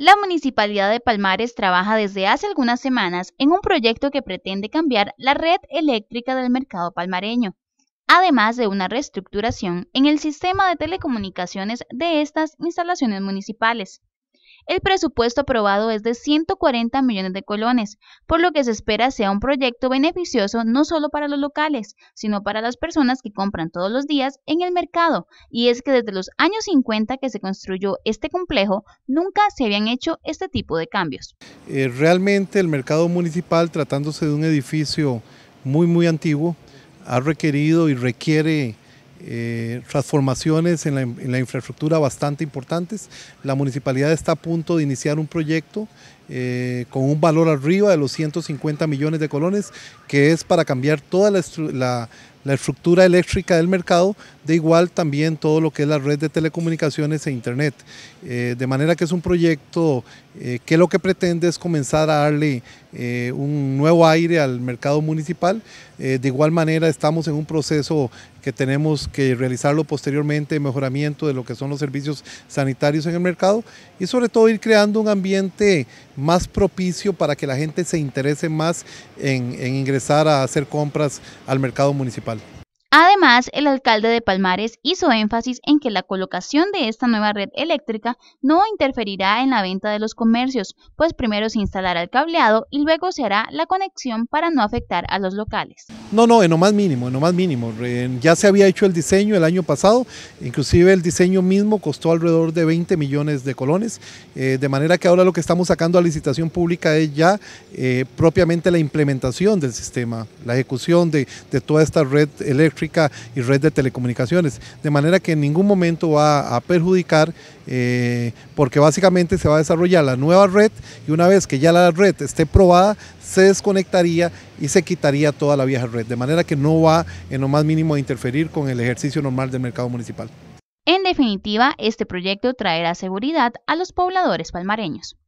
La Municipalidad de Palmares trabaja desde hace algunas semanas en un proyecto que pretende cambiar la red eléctrica del mercado palmareño, además de una reestructuración en el sistema de telecomunicaciones de estas instalaciones municipales. El presupuesto aprobado es de 140 millones de colones, por lo que se espera sea un proyecto beneficioso no solo para los locales, sino para las personas que compran todos los días en el mercado. Y es que desde los años 50 que se construyó este complejo, nunca se habían hecho este tipo de cambios. Eh, realmente el mercado municipal, tratándose de un edificio muy, muy antiguo, ha requerido y requiere eh, transformaciones en la, en la, infraestructura bastante importantes. La municipalidad está a punto de iniciar un proyecto eh, con un valor arriba de los 150 millones de colones, que es para cambiar toda la, estructura eléctrica del mercado, de igual también todo lo que es la red de telecomunicaciones e Internet. Eh, de manera que es un proyecto eh, que lo que pretende es comenzar a darle un nuevo aire al mercado municipal. de igual manera estamos en un proceso que tenemos que realizarlo posteriormente, mejoramiento de lo que son los servicios sanitarios en el mercado y sobre todo ir creando un ambiente más propicio para que la gente se interese más en, ingresar a hacer compras al mercado municipal. Además, el alcalde de Palmares hizo énfasis en que la colocación de esta nueva red eléctrica no interferirá en la venta de los comercios, pues primero se instalará el cableado y luego se hará la conexión para no afectar a los locales. No, no, en lo más mínimo, en lo más mínimo. Ya se había hecho el diseño el año pasado, inclusive el diseño mismo costó alrededor de 20 millones de colones, eh, de manera que ahora lo que estamos sacando a licitación pública es ya eh, propiamente la implementación del sistema, la ejecución de, toda esta red eléctrica y red de telecomunicaciones, de manera que en ningún momento va a perjudicar, eh, porque básicamente se va a desarrollar la nueva red y una vez que ya la red esté probada, se desconectaría y se quitaría toda la vieja red, de manera que no va en lo más mínimo a interferir con el ejercicio normal del mercado municipal. En definitiva, este proyecto traerá seguridad a los pobladores palmareños.